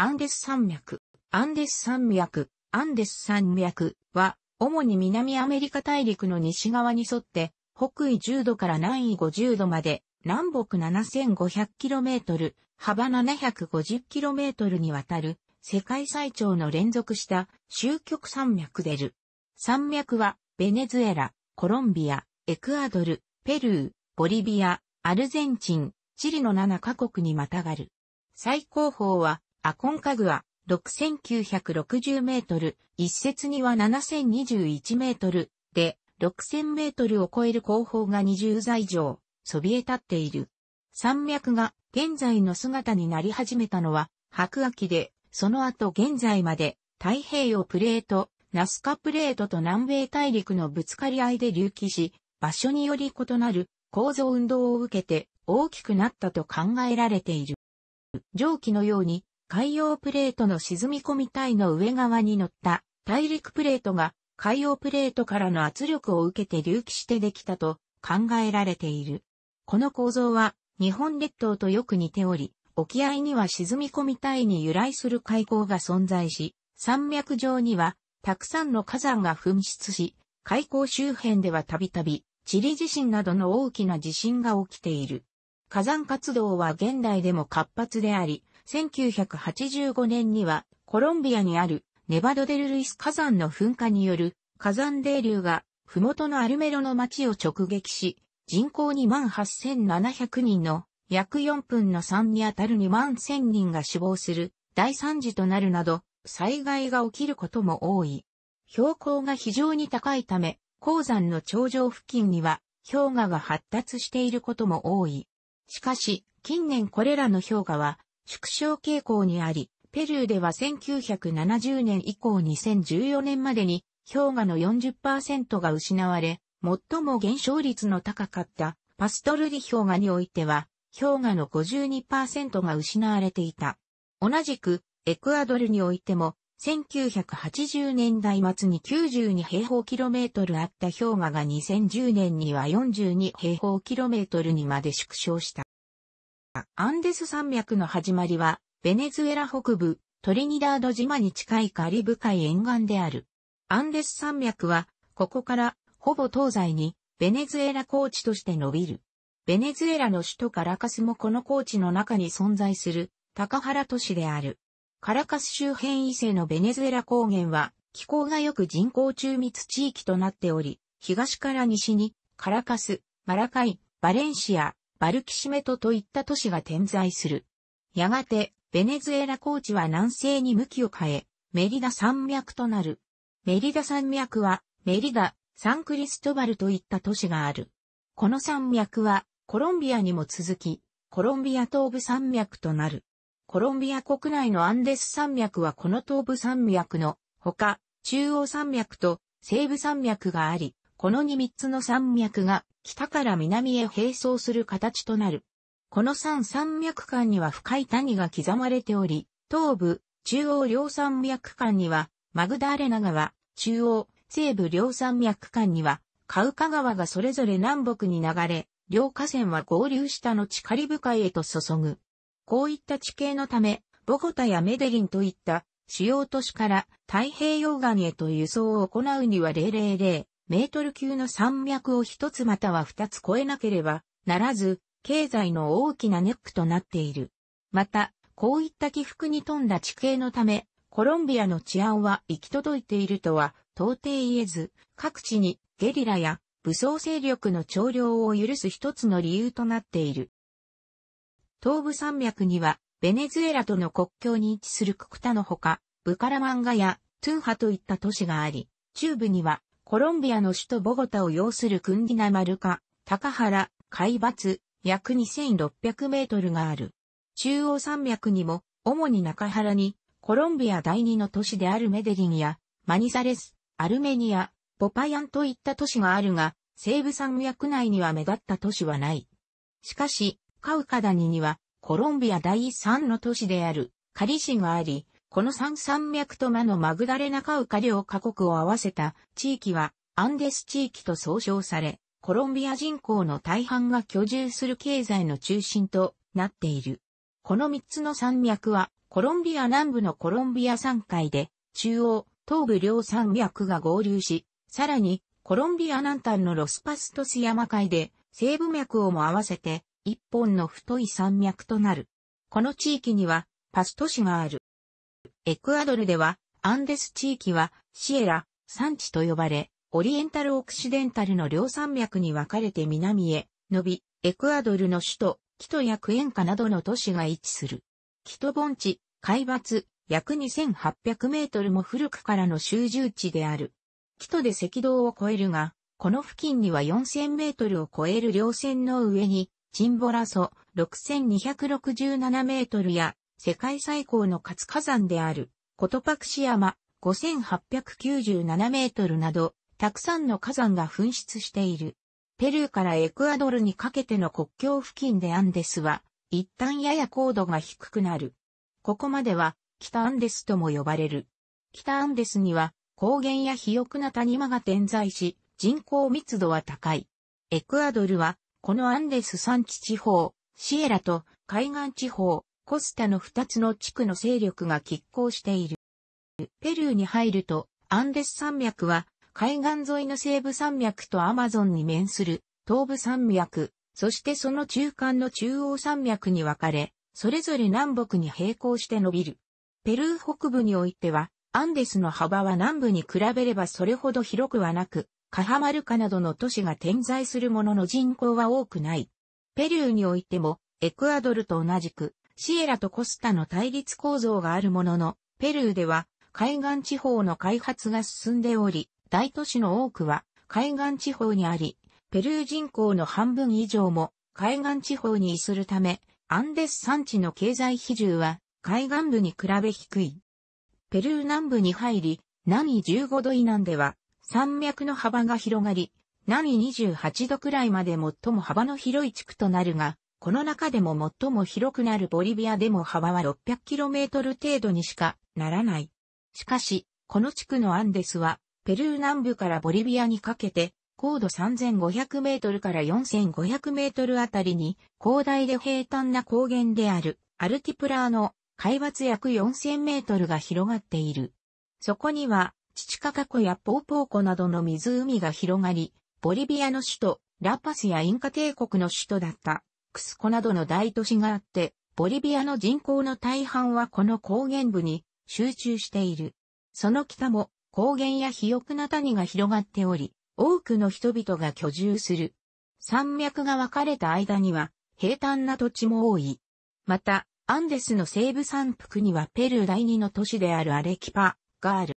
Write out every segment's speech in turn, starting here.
アンデス山脈、アンデス山脈、アンデス山脈は、主に南アメリカ大陸の西側に沿って、北緯10度から南緯50度まで、南北 7500km、幅 750km にわたる、世界最長の連続した終極山脈でる。山脈は、ベネズエラ、コロンビア、エクアドル、ペルー、ボリビア、アルゼンチン、チリの7カ国にまたがる。最高峰はアコンカグア、6960メートル、一節には7021メートルで、6000メートルを超える後方が20座以上、そびえ立っている。山脈が現在の姿になり始めたのは白亜紀で、その後現在まで太平洋プレート、ナスカプレートと南米大陸のぶつかり合いで隆起し、場所により異なる構造運動を受けて大きくなったと考えられている。蒸気のように海洋プレートの沈み込み体の上側に乗った大陸プレートが海洋プレートからの圧力を受けて隆起してできたと考えられている。この構造は日本列島とよく似ており、沖合には沈み込み体に由来する海溝が存在し、山脈上にはたくさんの火山が噴出し、海溝周辺ではたびたび地理地震などの大きな地震が起きている。火山活動は現代でも活発であり、1985年にはコロンビアにあるネバドデルルイス火山の噴火による火山泥流が麓のアルメロの町を直撃し、人口28,700人の約4分の3にあたる2万1000人が死亡する大惨事となるなど災害が起きることも多い。標高が非常に高いため、鉱山の頂上付近には氷河が発達していることも多い。しかし、近年これらの氷河は縮小傾向にあり、ペルーでは1970年以降2014年までに氷河の40%が失われ、最も減少率の高かったパストルリ氷河においては、氷河の52%が失われていた。同じく、エクアドルにおいても、1980年代末に92平方キロメートルあった氷河が2010年には42平方キロメートルにまで縮小した。アンデス山脈の始まりは、ベネズエラ北部、トリニダード島に近いカリブ海沿岸である。アンデス山脈は、ここから、ほぼ東西に、ベネズエラ高地として伸びる。ベネズエラの首都カラカスもこの高地の中に存在する、高原都市である。カラカス周辺以西のベネズエラ高原は、気候がよく人口中密地域となっており、東から西に、カラカス、マラカイ、バレンシア、バルキシメトといった都市が点在する。やがて、ベネズエラ高地は南西に向きを変え、メリダ山脈となる。メリダ山脈は、メリダ、サンクリストバルといった都市がある。この山脈は、コロンビアにも続き、コロンビア東部山脈となる。コロンビア国内のアンデス山脈はこの東部山脈のほか、中央山脈と西部山脈があり、この二三つの山脈が北から南へ並走する形となる。この三山脈間には深い谷が刻まれており、東部、中央両山脈間にはマグダーレナ川、中央、西部両山脈間にはカウカ川がそれぞれ南北に流れ、両河川は合流した後カリブ海へと注ぐ。こういった地形のため、ボゴタやメデリンといった主要都市から太平洋岸へと輸送を行うには000メートル級の山脈を一つまたは二つ越えなければならず、経済の大きなネックとなっている。また、こういった起伏に富んだ地形のため、コロンビアの治安は行き届いているとは到底言えず、各地にゲリラや武装勢力の調量を許す一つの理由となっている。東部山脈には、ベネズエラとの国境に位置するククタのほか、ブカラマンガやトゥーハといった都市があり、中部にはコロンビアの首都ボゴタを要するクンディナマルカ、高原、海抜、約2600メートルがある。中央山脈にも、主に中原に、コロンビア第二の都市であるメデリンや、マニザレス、アルメニア、ポパヤンといった都市があるが、西部山脈内には目立った都市はない。しかし、カウカダニには、コロンビア第三の都市である、カリシがあり、この三山脈と魔のマグダレナカウカ両カ国を合わせた地域はアンデス地域と総称され、コロンビア人口の大半が居住する経済の中心となっている。この三つの山脈はコロンビア南部のコロンビア山海で、中央、東部両山脈が合流し、さらにコロンビア南端のロスパストス山海で西部脈をも合わせて一本の太い山脈となる。この地域にはパスト市がある。エクアドルでは、アンデス地域は、シエラ、産地と呼ばれ、オリエンタル・オクシデンタルの両山脈に分かれて南へ、伸び、エクアドルの首都、キトやクエンカなどの都市が位置する。キト盆地、海抜、約2800メートルも古くからの集中地である。キトで赤道を越えるが、この付近には4000メートルを超える稜線の上に、チンボラソ6267メートルや世界最高の活火山である、コトパクシ山5897メートルなど、たくさんの火山が噴出している。ペルーからエクアドルにかけての国境付近でアンデスは、一旦やや高度が低くなる。ここまでは、北アンデスとも呼ばれる。北アンデスには、高原や肥沃な谷間が点在し、人口密度は高い。エクアドルは、このアンデス山地地方、シエラと海岸地方、コスタの2つの地区の勢力が拮抗している。ペルーに入ると、アンデス山脈は、海岸沿いの西部山脈とアマゾンに面する東部山脈、そしてその中間の中央山脈に分かれ、それぞれ南北に並行して伸びる。ペルー北部においては、アンデスの幅は南部に比べればそれほど広くはなく、カハマルカなどの都市が点在するものの人口は多くない。ペルーにおいても、エクアドルと同じく、シエラとコスタの対立構造があるものの、ペルーでは海岸地方の開発が進んでおり、大都市の多くは海岸地方にあり、ペルー人口の半分以上も海岸地方に移するため、アンデス山地の経済比重は海岸部に比べ低い。ペルー南部に入り、南緯15度以南では山脈の幅が広がり、南緯28度くらいまで最も幅の広い地区となるが、この中でも最も広くなるボリビアでも幅は 600km 程度にしかならない。しかし、この地区のアンデスは、ペルー南部からボリビアにかけて、高度3500メートルから4500メートルあたりに、広大で平坦な高原である、アルティプラーの海抜約4000メートルが広がっている。そこには、チチカカ湖やポーポー湖などの湖が広がり、ボリビアの首都、ラパスやインカ帝国の首都だったクスなどの大都市があって、ボリビアの人口の大半はこの高原部に集中している。その北も高原や肥沃な谷が広がっており、多くの人々が居住する。山脈が分かれた間には平坦な土地も多い。また、アンデスの西部山腹にはペルー第二の都市であるアレキパがある。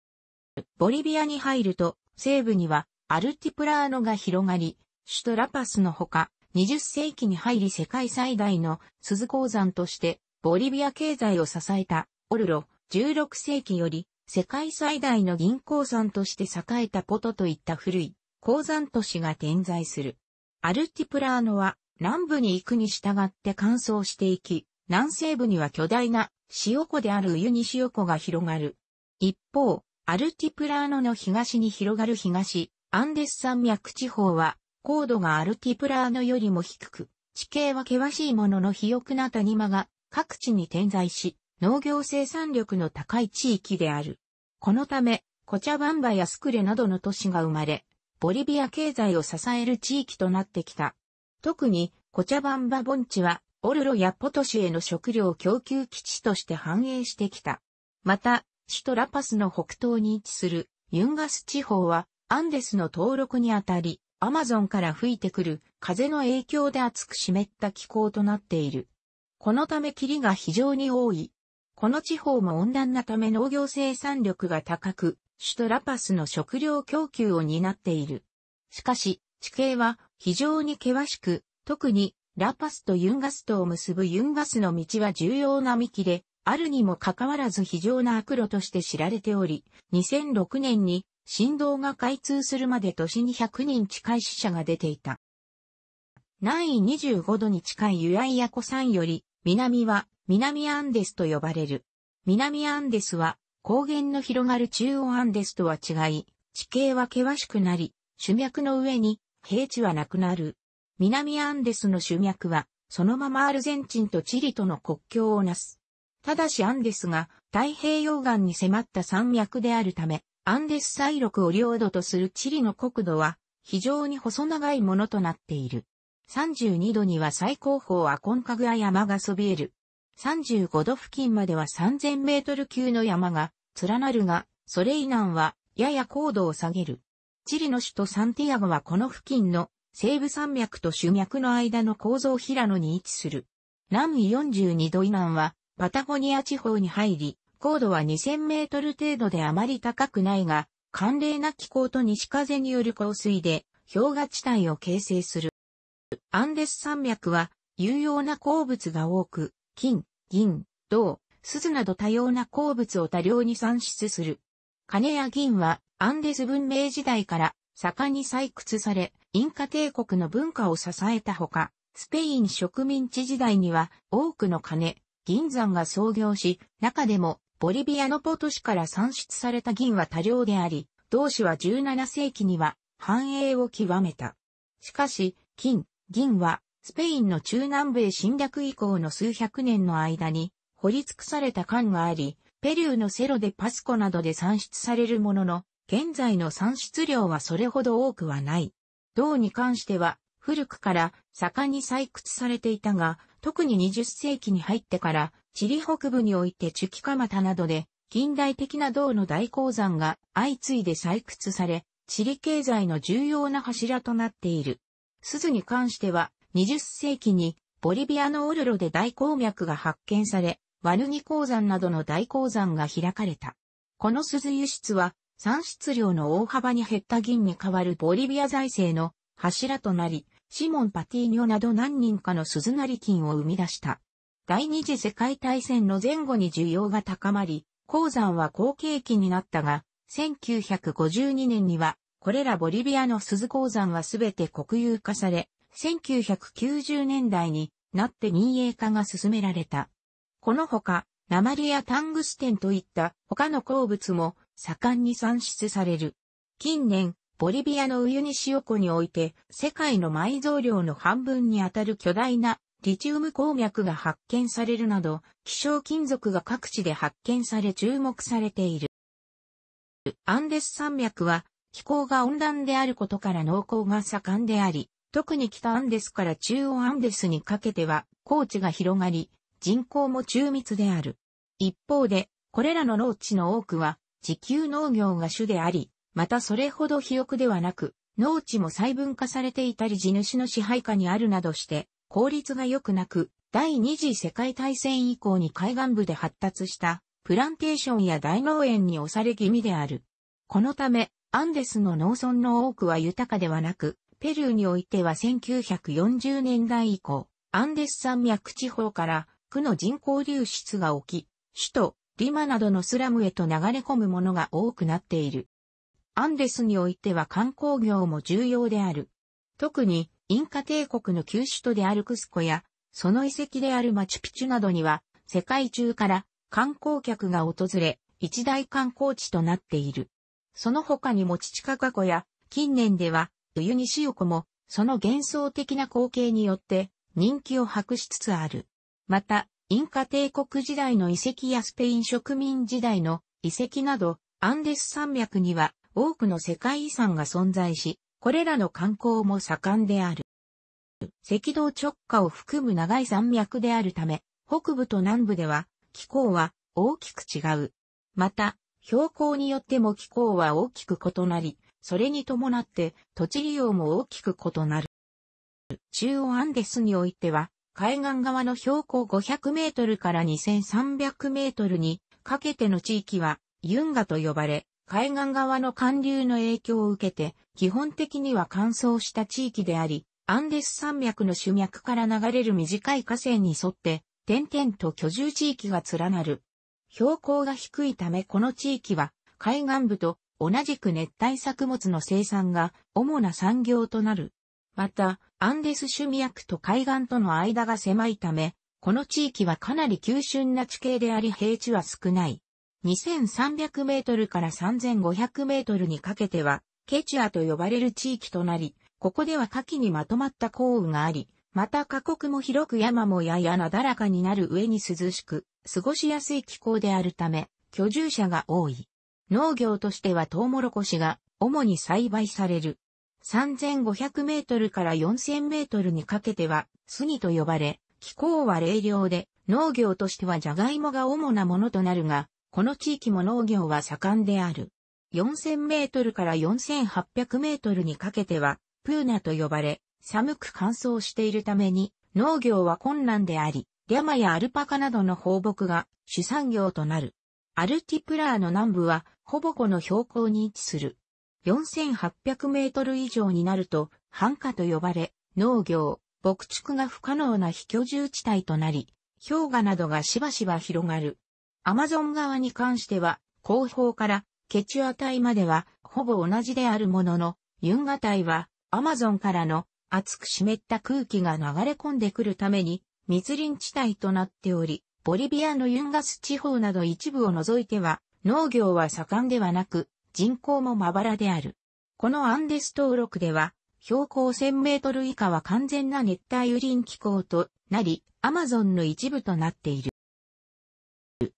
ボリビアに入ると西部にはアルティプラーノが広がり、シュトラパスのほか、20世紀に入り世界最大の鈴鉱山としてボリビア経済を支えたオルロ、16世紀より世界最大の銀鉱山として栄えたポトといった古い鉱山都市が点在する。アルティプラーノは南部に行くに従って乾燥していき、南西部には巨大な塩湖である湯に塩湖が広がる。一方、アルティプラーノの東に広がる東、アンデス山脈地方は高度がアルティプラーノよりも低く、地形は険しいものの肥沃な谷間が各地に点在し、農業生産力の高い地域である。このため、コチャバンバやスクレなどの都市が生まれ、ボリビア経済を支える地域となってきた。特に、コチャバンバ盆地は、オルロやポトシへの食料供給基地として繁栄してきた。また、首都ラパスの北東に位置するユンガス地方は、アンデスの登録にあたり、アマゾンから吹いてくる風の影響で暑く湿った気候となっている。このため霧が非常に多い。この地方も温暖なため農業生産力が高く、首都ラパスの食料供給を担っている。しかし、地形は非常に険しく、特にラパスとユンガスとを結ぶユンガスの道は重要な幹で、あるにもかかわらず非常な悪路として知られており、2006年に振動が開通するまで年に100人近い死者が出ていた。南緯25度に近いユアイヤコ山より、南は南アンデスと呼ばれる。南アンデスは高原の広がる中央アンデスとは違い、地形は険しくなり、主脈の上に平地はなくなる。南アンデスの主脈は、そのままアルゼンチンとチリとの国境をなす。ただしアンデスが太平洋岸に迫った山脈であるため、アンデス山麓を領土とするチリの国土は非常に細長いものとなっている。32度には最高峰アコンカグア山がそびえる。35度付近までは3000メートル級の山が連なるが、それ以南はやや高度を下げる。チリの首都サンティアゴはこの付近の西部山脈と主脈の間の構造平野に位置する。南緯42度以南はパタゴニア地方に入り、高度は2000メートル程度であまり高くないが、寒冷な気候と西風による降水で氷河地帯を形成する。アンデス山脈は有用な鉱物が多く、金、銀、銅、鈴など多様な鉱物を多量に産出する。金や銀はアンデス文明時代から盛んに採掘され、インカ帝国の文化を支えたほか、スペイン植民地時代には多くの金、銀山が創業し、中でもボリビアのポト市から産出された銀は多量であり、同市は17世紀には繁栄を極めた。しかし、金、銀は、スペインの中南米侵略以降の数百年の間に、掘り尽くされた缶があり、ペルーのセロでパスコなどで産出されるものの、現在の産出量はそれほど多くはない。銅に関しては、古くから盛んに採掘されていたが、特に20世紀に入ってからチリ北部においてチュキカマタなどで、近代的な銅の大鉱山が相次いで採掘され、チリ経済の重要な柱となっている。鈴に関しては、20世紀にボリビアのオルロで大鉱脈が発見され、ワルニ鉱山などの大鉱山が開かれた。この鈴輸出は、産出量の大幅に減った銀に代わるボリビア財政の柱となり、シモン・パティーニョなど何人かの鈴なり金を生み出した。第二次世界大戦の前後に需要が高まり、鉱山は好景気になったが、1952年には、これらボリビアの鈴鉱山はすべて国有化され、1990年代になって民営化が進められた。このほか、鉛やタングステンといった他の鉱物も盛んに産出される。近年、ボリビアのウユニ塩湖において世界の埋蔵量の半分にあたる巨大なリチウム鉱脈が発見されるなど、希少金属が各地で発見され注目されている。アンデス山脈は気候が温暖であることから農耕が盛んであり、特に北アンデスから中央アンデスにかけては高地が広がり、人口も中密である。一方で、これらの農地の多くは自給農業が主であり、またそれほど肥沃ではなく、農地も細分化されていたり地主の支配下にあるなどして、効率が良くなく、第二次世界大戦以降に海岸部で発達したプランテーションや大農園に押され気味である。このため、アンデスの農村の多くは豊かではなく、ペルーにおいては1940年代以降、アンデス山脈地方から区の人口流出が起き、首都、リマなどのスラムへと流れ込むものが多くなっている。アンデスにおいては観光業も重要である。特にインカ帝国の旧首都であるクスコや、その遺跡であるマチュピチュなどには、世界中から観光客が訪れ、一大観光地となっている。その他にもチチカカ湖や、近年では、ウユニシオ湖も、その幻想的な光景によって、人気を博しつつある。また、インカ帝国時代の遺跡やスペイン植民時代の遺跡など、アンデス山脈には多くの世界遺産が存在し、これらの観光も盛んである。赤道直下を含む長い山脈であるため、北部と南部では気候は大きく違う。また、標高によっても気候は大きく異なり、それに伴って土地利用も大きく異なる。中央アンデスにおいては、海岸側の標高500メートルから2300メートルにかけての地域はユンガと呼ばれ、海岸側の寒流の影響を受けて、基本的には乾燥した地域であり、アンデス山脈の主脈から流れる短い河川に沿って、点々と居住地域が連なる。標高が低いためこの地域は、海岸部と同じく熱帯作物の生産が主な産業となる。また、アンデス主脈と海岸との間が狭いため、この地域はかなり急峻な地形であり平地は少ない。2300メートルから3500メートルにかけては、ケチアと呼ばれる地域となり、ここでは夏季にまとまった降雨があり、また過酷も広く山もややなだらかになる上に涼しく、過ごしやすい気候であるため、居住者が多い。農業としてはトウモロコシが主に栽培される。3500メートルから4000メートルにかけては、杉と呼ばれ、気候は冷涼で、農業としてはジャガイモが主なものとなるが、この地域も農業は盛んである。4000メートルから4800メートルにかけては、プーナと呼ばれ、寒く乾燥しているために、農業は困難であり、リャマやアルパカなどの放牧が主産業となる。アルティプラーの南部は、ほぼこの標高に位置する。4800メートル以上になると、繁華と呼ばれ、農業、牧畜が不可能な非居住地帯となり、氷河などがしばしば広がる。アマゾン側に関しては、後方からケチュア帯まではほぼ同じであるものの、ユンガ帯はアマゾンからの厚く湿った空気が流れ込んでくるために密林地帯となっており、ボリビアのユンガス地方など一部を除いては農業は盛んではなく人口もまばらである。このアンデス登録では標高1000メートル以下は完全な熱帯雨林気候となり、アマゾンの一部となっている。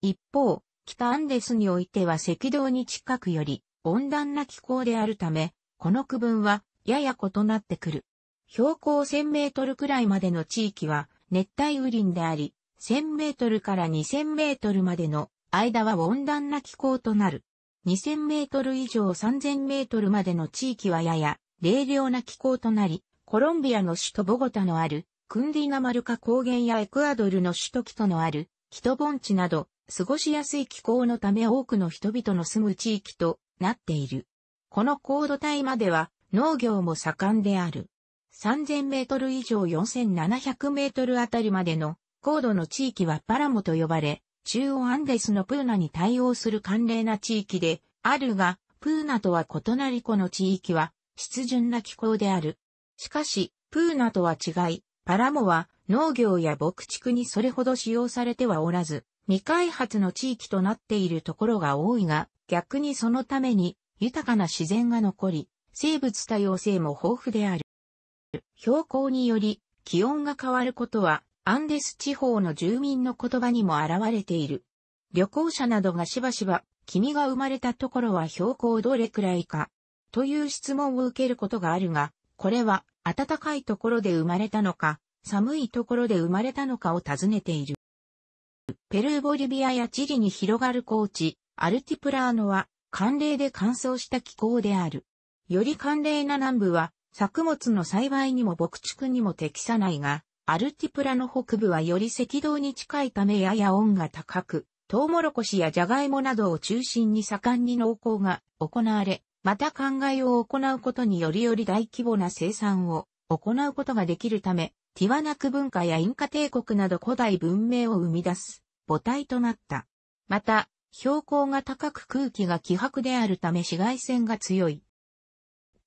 一方、北アンデスにおいては赤道に近くより温暖な気候であるため、この区分はやや異なってくる。標高1000メートルくらいまでの地域は熱帯雨林であり、1000メートルから2000メートルまでの間は温暖な気候となる。2000メートル以上3000メートルまでの地域はやや冷涼な気候となり、コロンビアの首都ボゴタのあるクンディナマルカ高原やエクアドルの首都キトのある人盆地など、過ごしやすい気候のため多くの人々の住む地域となっている。この高度帯までは農業も盛んである。3000メートル以上4700メートルあたりまでの高度の地域はパラモと呼ばれ、中央アンデスのプーナに対応する寒冷な地域であるが、プーナとは異なりこの地域は湿潤な気候である。しかし、プーナとは違い、パラモは農業や牧畜にそれほど使用されてはおらず、未開発の地域となっているところが多いが、逆にそのために豊かな自然が残り、生物多様性も豊富である。標高により気温が変わることは、アンデス地方の住民の言葉にも現れている。旅行者などがしばしば、君が生まれたところは標高どれくらいか、という質問を受けることがあるが、これは暖かいところで生まれたのか、寒いところで生まれたのかを尋ねている。ペルーボリビアやチリに広がる高地、アルティプラーノは寒冷で乾燥した気候である。より寒冷な南部は作物の栽培にも牧畜にも適さないが、アルティプラの北部はより赤道に近いためやや温が高く、トウモロコシやジャガイモなどを中心に盛んに農耕が行われ、また灌漑を行うことによりより大規模な生産を行うことができるため、ティワナク文化やインカ帝国など古代文明を生み出す母体となった。また、標高が高く空気が希薄であるため紫外線が強い。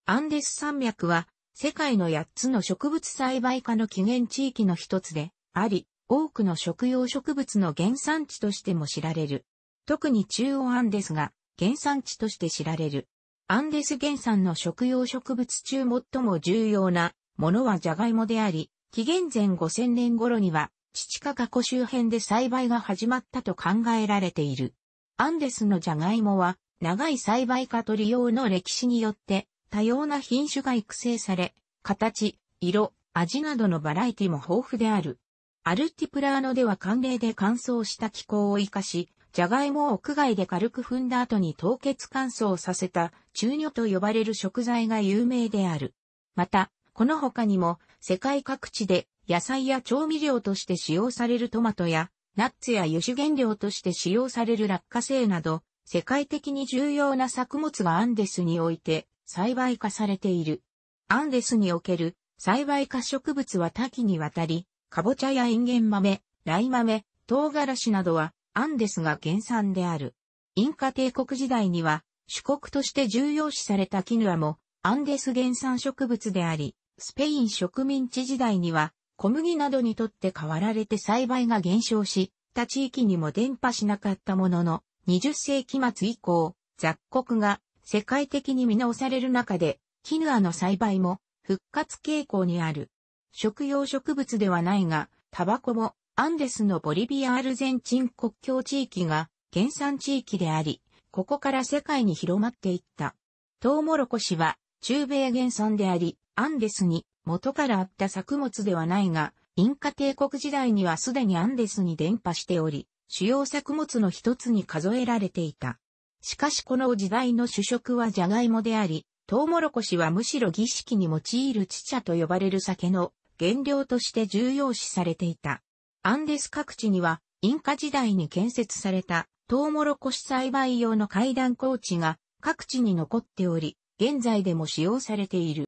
アンデス山脈は世界の8つの植物栽培化の起源地域の一つであり、多くの食用植物の原産地としても知られる。特に中央アンデスが原産地として知られる。アンデス原産の食用植物中最も重要なものはジャガイモであり、紀元前5000年頃には、チチカカ湖周辺で栽培が始まったと考えられている。アンデスのジャガイモは、長い栽培化と利用の歴史によって、多様な品種が育成され、形、色、味などのバラエティも豊富である。アルティプラーノでは寒冷で乾燥した気候を活かし、ジャガイモを屋外で軽く踏んだ後に凍結乾燥させた、中女と呼ばれる食材が有名である。また、この他にも世界各地で野菜や調味料として使用されるトマトやナッツや油脂原料として使用される落花生など世界的に重要な作物がアンデスにおいて栽培化されている。アンデスにおける栽培化植物は多岐にわたり、カボチャやインゲン豆、ライ豆、唐辛子などはアンデスが原産である。インカ帝国時代には主国として重要視されたキヌアもアンデス原産植物であり、スペイン植民地時代には、小麦などにとって変わられて栽培が減少し、他地域にも伝播しなかったものの、20世紀末以降、雑穀が世界的に見直される中で、キヌアの栽培も復活傾向にある。食用植物ではないが、タバコもアンデスのボリビア・アルゼンチン国境地域が原産地域であり、ここから世界に広まっていった。トウモロコシは中米原産であり、アンデスに元からあった作物ではないが、インカ帝国時代にはすでにアンデスに伝播しており、主要作物の一つに数えられていた。しかしこの時代の主食はジャガイモであり、トウモロコシはむしろ儀式に用いるチチャと呼ばれる酒の原料として重要視されていた。アンデス各地には、インカ時代に建設されたトウモロコシ栽培用の階段高地が各地に残っており、現在でも使用されている。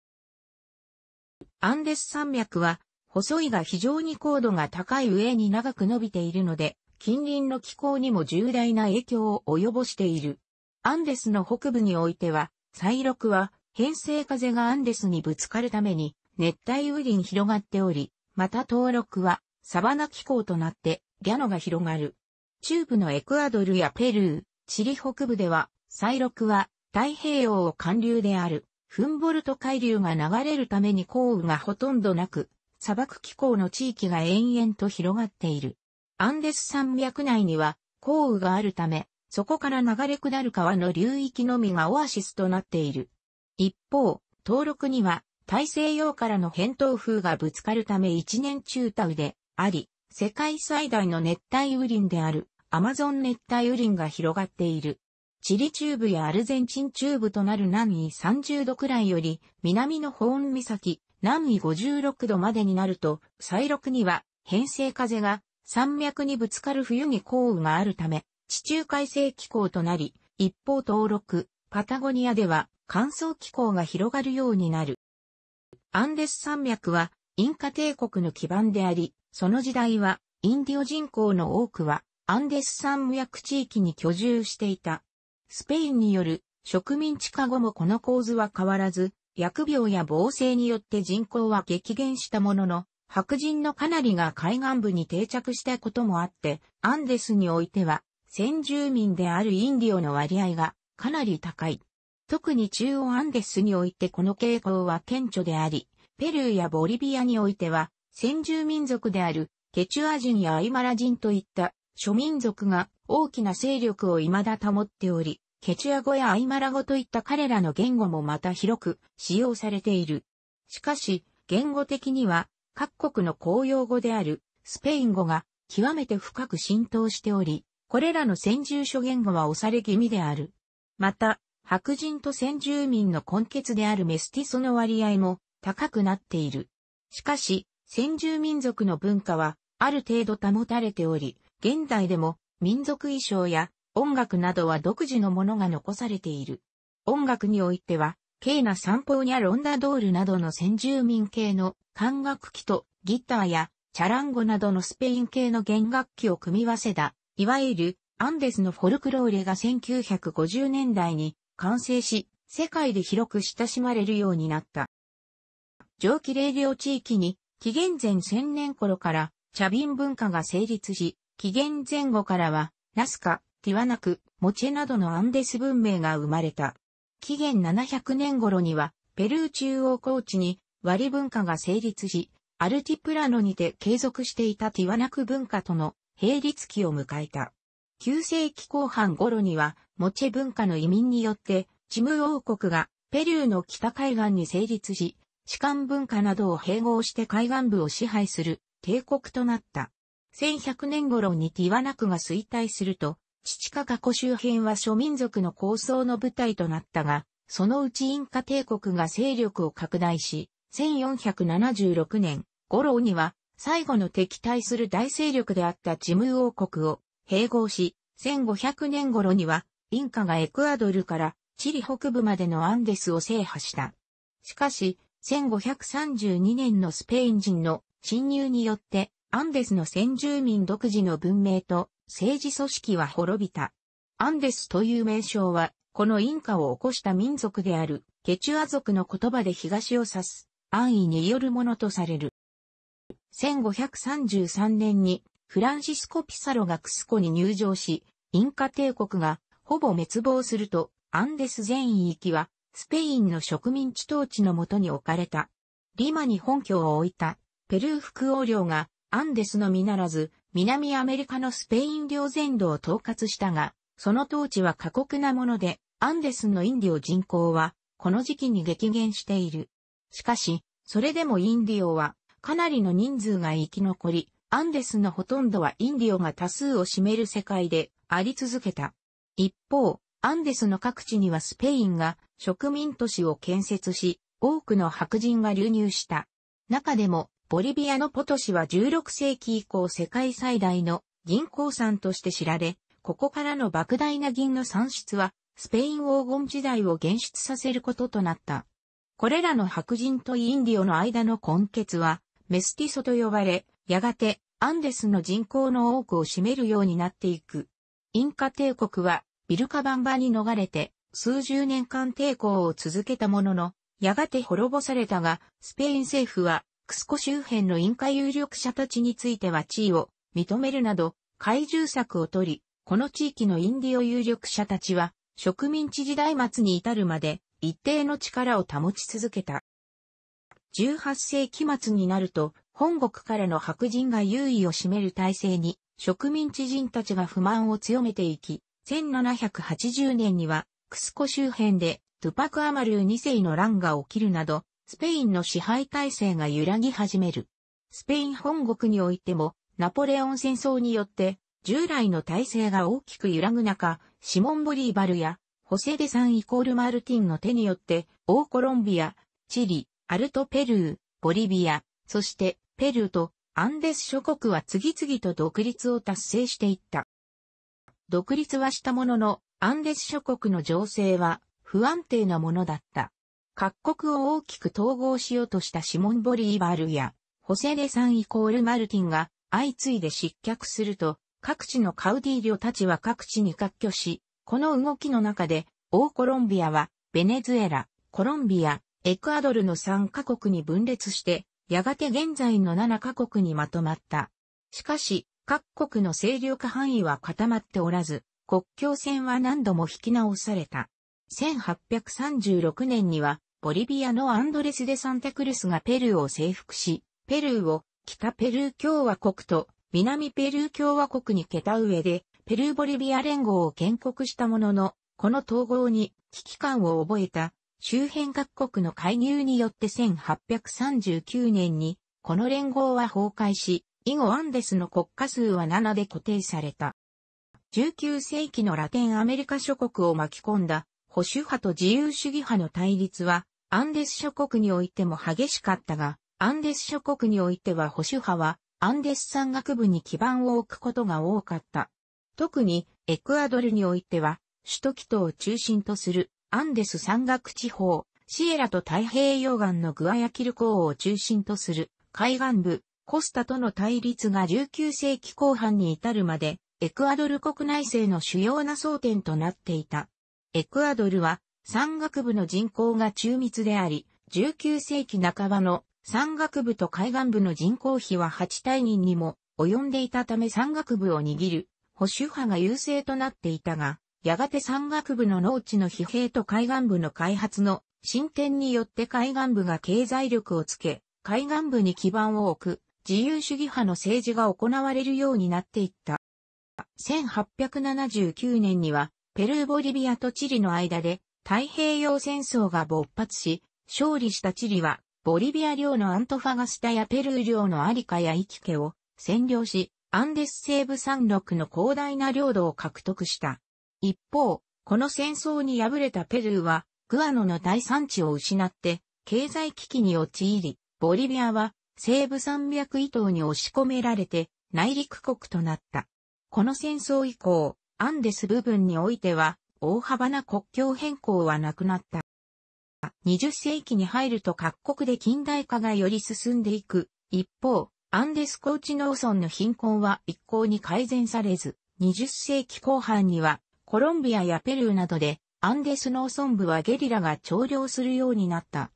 アンデス山脈は、細いが非常に高度が高い上に長く伸びているので、近隣の気候にも重大な影響を及ぼしている。アンデスの北部においては、再録は、偏西風がアンデスにぶつかるために、熱帯雨林広がっており、また登録は、サバナ気候となって、ギャノが広がる。中部のエクアドルやペルー、チリ北部では、再録は、太平洋を寒流である。フンボルト海流が流れるために降雨がほとんどなく、砂漠気候の地域が延々と広がっている。アンデス山脈内には降雨があるため、そこから流れ下る川の流域のみがオアシスとなっている。一方、登録には大西洋からの偏東風がぶつかるため一年中タウであり、世界最大の熱帯雨林であるアマゾン熱帯雨林が広がっている。チリ中部やアルゼンチン中部となる南緯30度くらいより、南のホーン岬、南緯56度までになると、再録には、偏西風が山脈にぶつかる冬に降雨があるため、地中海性気候となり、一方登録、パタゴニアでは乾燥気候が広がるようになる。アンデス山脈はインカ帝国の基盤であり、その時代はインディオ人口の多くはアンデス山脈地域に居住していた。スペインによる植民地化後もこの構図は変わらず、疫病や暴政によって人口は激減したものの、白人のかなりが海岸部に定着したこともあって、アンデスにおいては、先住民であるインディオの割合がかなり高い。特に中央アンデスにおいてこの傾向は顕著であり、ペルーやボリビアにおいては、先住民族であるケチュア人やアイマラ人といった諸民族が大きな勢力を未だ保っており、ケチュア語やアイマラ語といった彼らの言語もまた広く使用されている。しかし、言語的には各国の公用語であるスペイン語が極めて深く浸透しており、これらの先住諸言語は押され気味である。また、白人と先住民の根血であるメスティソの割合も高くなっている。しかし、先住民族の文化はある程度保たれており、現代でも民族衣装や音楽などは独自のものが残されている。音楽においては、軽な散歩やロンダドールなどの先住民系の管楽器とギターやチャランゴなどのスペイン系の弦楽器を組み合わせた、いわゆるアンデスのフォルクローレが1950年代に完成し、世界で広く親しまれるようになった。上記冷涼地域に紀元前1000年頃から茶瓶文化が成立し、紀元前後からは、ナスカ、ティワナク、モチェなどのアンデス文明が生まれた。紀元700年頃には、ペルー中央高地に割文化が成立し、アルティプラノにて継続していたティワナク文化との並立期を迎えた。9世紀後半頃には、モチェ文化の移民によって、チム王国がペルーの北海岸に成立し、士官文化などを併合して海岸部を支配する帝国となった。1100年頃にティワナクが衰退すると、チチカカ湖周辺は諸民族の構想の舞台となったが、そのうちインカ帝国が勢力を拡大し、1476年、ゴロウには、最後の敵対する大勢力であったチム王国を併合し、1500年頃には、インカがエクアドルからチリ北部までのアンデスを制覇した。しかし、1532年のスペイン人の侵入によって、アンデスの先住民独自の文明と政治組織は滅びた。アンデスという名称は、このインカを起こした民族である、ケチュア族の言葉で東を指す、安易によるものとされる。1533年に、フランシスコ・ピサロがクスコに入場し、インカ帝国がほぼ滅亡すると、アンデス全域はスペインの植民地統治のもとに置かれた。リマに本拠を置いたペルー副王領がアンデスのみならず、南アメリカのスペイン領全土を統括したが、その統治は過酷なもので、アンデスのインディオ人口は、この時期に激減している。しかし、それでもインディオは、かなりの人数が生き残り、アンデスのほとんどはインディオが多数を占める世界であり続けた。一方、アンデスの各地にはスペインが植民都市を建設し、多くの白人が流入した。中でも、ボリビアのポトシは16世紀以降世界最大の銀鉱山として知られ、ここからの莫大な銀の産出は、スペイン黄金時代を現出させることとなった。これらの白人とインディオの間の根結は、メスティソと呼ばれ、やがてアンデスの人口の多くを占めるようになっていく。インカ帝国はビルカバンバに逃れて数十年間抵抗を続けたものの、やがて滅ぼされたが、スペイン政府はクスコ周辺のインカ有力者たちについては地位を認めるなど、怪獣策を取り、この地域のインディオ有力者たちは、植民地時代末に至るまで、一定の力を保ち続けた。18世紀末になると、本国からの白人が優位を占める体制に、植民地人たちが不満を強めていき、1780年には、クスコ周辺で、トゥパク・アマルー2世の乱が起きるなど、スペインの支配体制が揺らぎ始める。スペイン本国においても、ナポレオン戦争によって、従来の体制が大きく揺らぐ中、シモン・ボリーバルや、ホセデサンイコール・マルティンの手によって、オーコロンビア、チリ、アルト・ペルー、ボリビア、そしてペルーとアンデス諸国は次々と独立を達成していった。独立はしたものの、アンデス諸国の情勢は不安定なものだった。各国を大きく統合しようとしたシモン・ボリーバルや、ホセレサンイコールマルティンが相次いで失脚すると、各地のカウディーリョたちは各地に割拠し、この動きの中で、オーコロンビアは、ベネズエラ、コロンビア、エクアドルの3カ国に分裂して、やがて現在の7カ国にまとまった。しかし、各国の勢力範囲は固まっておらず、国境線は何度も引き直された。1836年には、ボリビアのアンドレス・デ・サンタクルスがペルーを征服し、ペルーを北ペルー共和国と南ペルー共和国に桁上で、ペルー・ボリビア連合を建国したものの、この統合に危機感を覚えた周辺各国の介入によって1839年にこの連合は崩壊し、以後アンデスの国家数は7で固定された。19世紀のラテンアメリカ諸国を巻き込んだ保守派と自由主義派の対立はアンデス諸国においても激しかったが、アンデス諸国においては保守派は、アンデス山岳部に基盤を置くことが多かった。特に、エクアドルにおいては、首都基トを中心とするアンデス山岳地方、シエラと太平洋岸のグアヤキル港を中心とする海岸部、コスタとの対立が19世紀後半に至るまで、エクアドル国内政の主要な争点となっていた。エクアドルは山岳部の人口が中密であり、19世紀半ばの山岳部と海岸部の人口比は8対2にも及んでいたため山岳部を握る保守派が優勢となっていたが、やがて山岳部の農地の疲弊と海岸部の開発の進展によって海岸部が経済力をつけ、海岸部に基盤を置く自由主義派の政治が行われるようになっていった。1879年にはペルーボリビアとチリの間で太平洋戦争が勃発し、勝利したチリは、ボリビア領のアントファガスタやペルー領のアリカやイキケを占領し、アンデス西部山麓の広大な領土を獲得した。一方、この戦争に敗れたペルーは、グアノの大産地を失って、経済危機に陥り、ボリビアは西部山脈以東に押し込められて内陸国となった。この戦争以降、アンデス部分においては、大幅な国境変更はなくなった。20世紀に入ると各国で近代化がより進んでいく。一方、アンデス高地農村の貧困は一向に改善されず、20世紀後半にはコロンビアやペルーなどでアンデス農村部はゲリラが調領するようになった。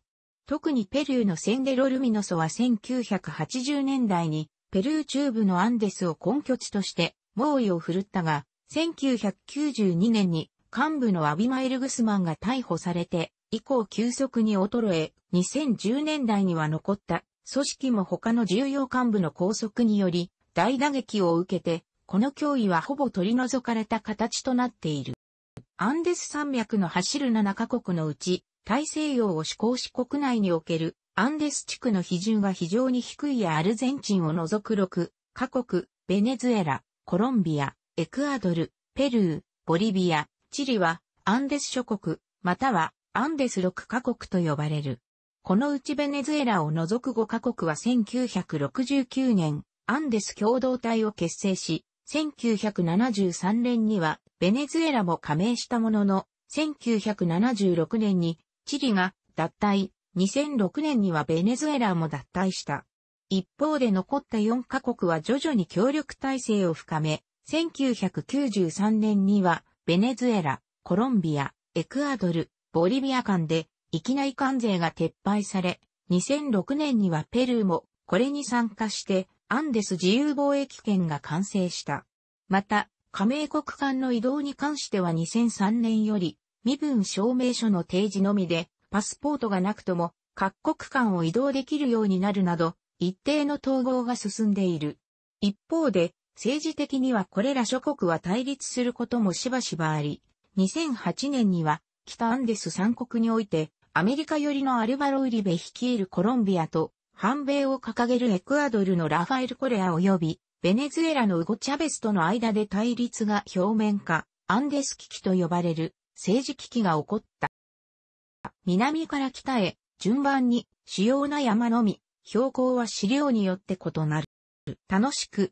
特にペルーのセンデロルミノソは1980年代にペルー中部のアンデスを根拠地として猛威を振るったが、1992年に幹部のアビマイル・グスマンが逮捕されて、以降急速に衰え、2010年代には残った組織も他の重要幹部の拘束により大打撃を受けて、この脅威はほぼ取り除かれた形となっている。アンデス山脈の走る7カ国のうち、大西洋を志向し国内におけるアンデス地区の比重が非常に低いアルゼンチンを除く6カ国、ベネズエラ、コロンビア、エクアドル、ペルー、ボリビア、チリはアンデス諸国、またはアンデス6カ国と呼ばれる。このうちベネズエラを除く5カ国は1969年、アンデス共同体を結成し、1973年にはベネズエラも加盟したものの、1976年にチリが脱退、2006年にはベネズエラも脱退した。一方で残った4カ国は徐々に協力体制を深め、1993年にはベネズエラ、コロンビア、エクアドル、ボリビア間で、域内関税が撤廃され、2006年にはペルーも、これに参加して、アンデス自由貿易圏が完成した。また、加盟国間の移動に関しては2003年より、身分証明書の提示のみで、パスポートがなくとも、各国間を移動できるようになるなど、一定の統合が進んでいる。一方で、政治的にはこれら諸国は対立することもしばしばあり、2008年には北アンデス三国においてアメリカ寄りのアルバロ・ウリベ率いるコロンビアと反米を掲げるエクアドルのラファエル・コレア及びベネズエラのウゴ・チャベスとの間で対立が表面化、アンデス危機と呼ばれる政治危機が起こった。南から北へ順番に主要な山のみ、標高は資料によって異なる。楽しく